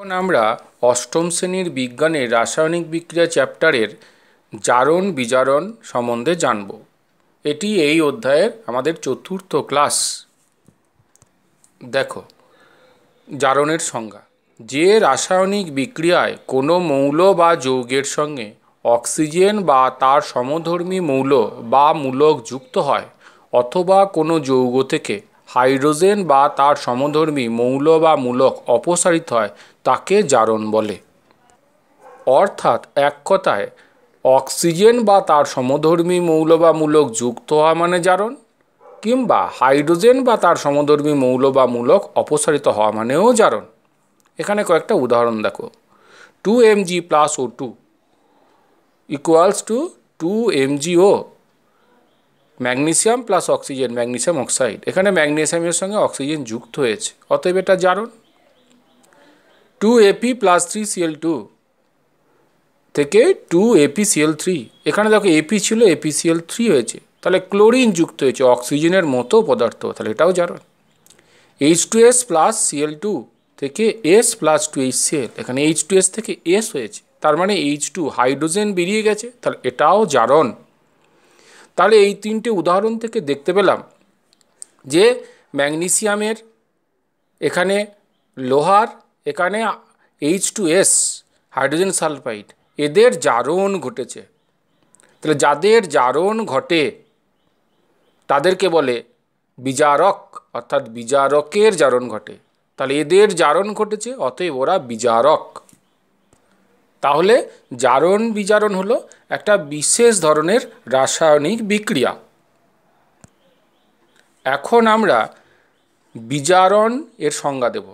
এখন আমরা অষ্টম শ্রেণীর বিজ্ঞানের রাসায়নিক বিক্রিয়া চ্যাপ্টারের জারণ বিজারণ সম্বন্ধে জানব এটি এই অধ্যায়ের আমাদের চতুর্থ ক্লাস দেখো জারণের সংজ্ঞা যে রাসায়নিক বিক্রিয়ায় কোনো মৌল বা যৌগের সঙ্গে অক্সিজেন বা তার সমধর্মী মৌল বা মূলক যুক্ত হয় অথবা কোনো যৌগ থেকে হাইড্রোজেন বা তার সমধর্মী মৌল বা মূলক অপসারিত হয় তাকে জারণ বলে অর্থাৎ এক কথায় অক্সিজেন বা তার সমধর্মী মৌল বা মূলক যুক্ত হওয়া মানে জারণ কিংবা হাইড্রোজেন বা তার সমধর্মী মৌল বা মূলক অপসারিত হওয়া মানেও জারণ এখানে কয়েকটা উদাহরণ দেখো two M G plus O two equals to two M G O magnesium plus oxygen magnesium oxide এখানে ম্যাগনেসিয়ামের সঙ্গে অক্সিজেন যুক্ত হয়েছে অতএব এটা জারণ two AP plus three CL two থেকে টু এপিসিএল থ্রি এখানে দেখো এপি ছিল এপিসিএল থ্রি হয়েছে তাহলে ক্লোরিন যুক্ত হয়েছে অক্সিজেনের মতো পদার্থ তাহলে এটাও জানান H two S plus CL two থেকে S plus two H CL এখানে এইচ টু এস থেকে এস হয়েছে তার মানে এইচ টু হাইড্রোজেন বেরিয়ে গেছে তাহলে এটাও জারণ তাহলে এই তিনটে উদাহরণ থেকে দেখতে পেলাম যে ম্যাগনেসিয়ামের এখানে লোহার এখানে H two S hydrogen sulphide এদের জারণ ঘটেছে তাহলে যাদের জারণ ঘটে তাদেরকে বলে বিজারক অর্থাৎ বিজারকের জারণ ঘটে তাহলে এদের জারণ ঘটেছে অতএব ওরা বিজারক তাহলে জারণ বিজারণ হলো একটা বিশেষ ধরনের রাসায়নিক বিক্রিয়া এখন আমরা বিজারণ এর সংজ্ঞা দেব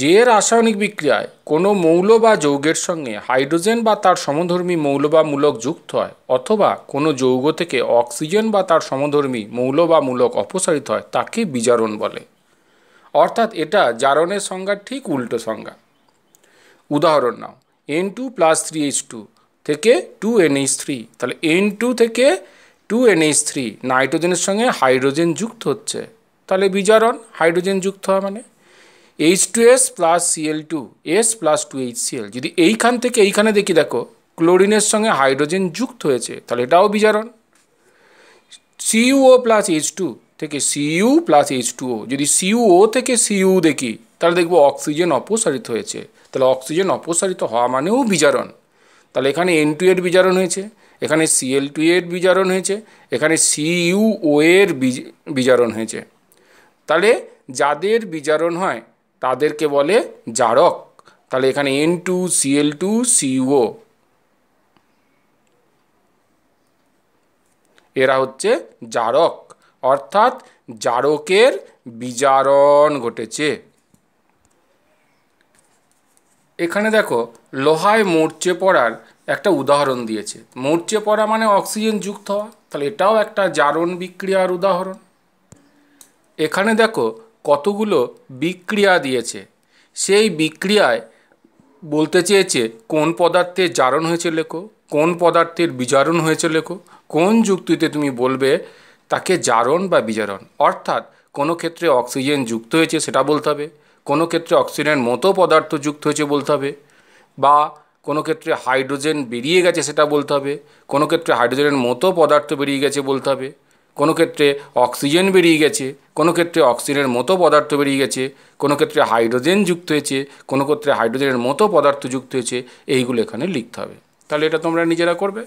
যে রাসায়নিক বিক্রিয়ায় কোনো মৌল বা যৌগের সঙ্গে হাইড্রোজেন বা তার সমধর্মী মৌল বা মূলক যুক্ত হয় অথবা কোনো যৌগ থেকে অক্সিজেন বা তার সমধর্মী মৌল বা মূলক অপসারিত হয় তাকে বিজারণ বলে অর্থাৎ এটা জারণের সংজ্ঞা ঠিক উল্টো সংজ্ঞা উদাহরণ নাও N two plus three H two থেকে টু এইচ থ্রি তাহলে এন টু থেকে টু এইচ থ্রি নাইট্রোজেনের সঙ্গে হাইড্রোজেন যুক্ত হচ্ছে তাহলে বিজারণ হাইড্রোজেন যুক্ত হয় মানে H two S plus CL two S plus two H CL যদি এইখান থেকে এইখানে দেখি দেখো ক্লোরিনের সঙ্গে হাইড্রোজেন যুক্ত হয়েছে তাহলে এটাও বিজারণ সিইউও প্লাস এইচ টু থেকে CU plus H two O যদি সিইউও থেকে সিইউ দেখি তাহলে দেখব অক্সিজেন অপসারিত হয়েছে তাহলে অক্সিজেন অপসারিত হওয়া মানেও বিজারণ তাহলে এখানে এন টু এর বিজারণ হয়েছে এখানে সিএল টু এর বিজারণ হয়েছে এখানে সিইউ ও এর বিজারণ হয়েছে তাহলে যাদের বিজারণ হয় তাদেরকে বলে জারক তাহলে এখানে N two CL two CO এরা হচ্ছে জারক অর্থাৎ জারকের বিজারণ ঘটেছে এখানে দেখো লোহায় মরচে পড়ার একটা উদাহরণ দিয়েছে মরচে পড়া মানে অক্সিজেন যুক্ত হওয়া তাহলে এটাও একটা জারণ বিক্রিয়ার উদাহরণ এখানে দেখো কতগুলো বিক্রিয়া দিয়েছে সেই বিক্রিয়ায় বলতে চেয়েছে কোন পদার্থে জারণ হয়েছে লেখো কোন পদার্থের বিজারণ হয়েছে লেখো কোন যুক্তিতে তুমি বলবে তাকে জারণ বা বিজারণ অর্থাৎ কোনো ক্ষেত্রে অক্সিজেন যুক্ত হয়েছে সেটা বলতে হবে কোনো ক্ষেত্রে অক্সিজেনের মতো পদার্থ যুক্ত হয়েছে বলতে হবে বা কোনো ক্ষেত্রে হাইড্রোজেন বেরিয়ে গেছে সেটা বলতে হবে কোনো ক্ষেত্রে হাইড্রোজেনের মতো পদার্থ বেরিয়ে গেছে বলতে হবে কোনো ক্ষেত্রে অক্সিজেন বেরিয়ে গেছে কোনো ক্ষেত্রে অক্সিজেনের মতো পদার্থ বেরিয়ে গেছে কোনো ক্ষেত্রে হাইড্রোজেন যুক্ত হয়েছে কোনো ক্ষেত্রে হাইড্রোজেনের মতো পদার্থ যুক্ত হয়েছে এইগুলো এখানে লিখতে হবে তাহলে এটা তোমরা নিজেরা করবে